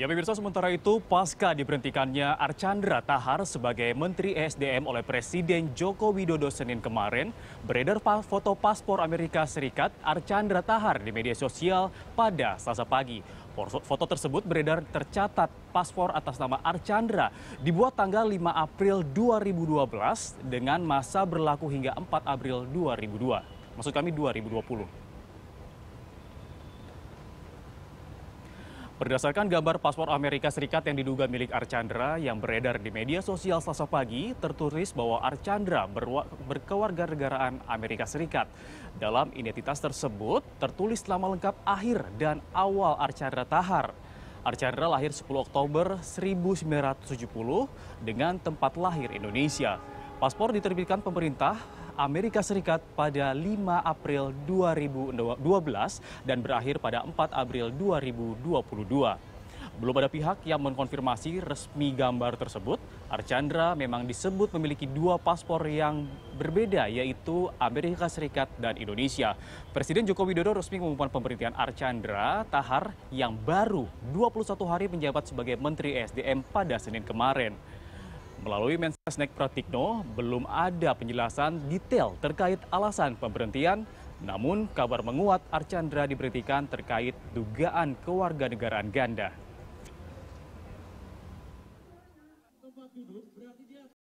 Ya pemirsa sementara itu pasca diberhentikannya Archandra Tahar sebagai Menteri ESDM oleh Presiden Joko Widodo Senin kemarin, beredar foto paspor Amerika Serikat Archandra Tahar di media sosial pada Selasa pagi. Foto tersebut beredar tercatat paspor atas nama Archandra dibuat tanggal 5 April 2012 dengan masa berlaku hingga 4 April 2002. Maksud kami 2020. Berdasarkan gambar paspor Amerika Serikat yang diduga milik Archandra yang beredar di media sosial selasa pagi, tertulis bahwa Archandra berkewarganegaraan Amerika Serikat. Dalam identitas tersebut, tertulis lama lengkap akhir dan awal Archandra Tahar. Archandra lahir 10 Oktober 1970 dengan tempat lahir Indonesia. Paspor diterbitkan pemerintah Amerika Serikat pada 5 April 2012 dan berakhir pada 4 April 2022. Belum ada pihak yang mengkonfirmasi resmi gambar tersebut. Archandra memang disebut memiliki dua paspor yang berbeda yaitu Amerika Serikat dan Indonesia. Presiden Joko Widodo resmi mengumumkan pemberhentian Archandra Tahar yang baru 21 hari menjabat sebagai Menteri SDM pada Senin kemarin. Melalui Mensesnek Pratikno, belum ada penjelasan detail terkait alasan pemberhentian, namun kabar menguat Archandra diberhentikan terkait dugaan kewarganegaraan ganda.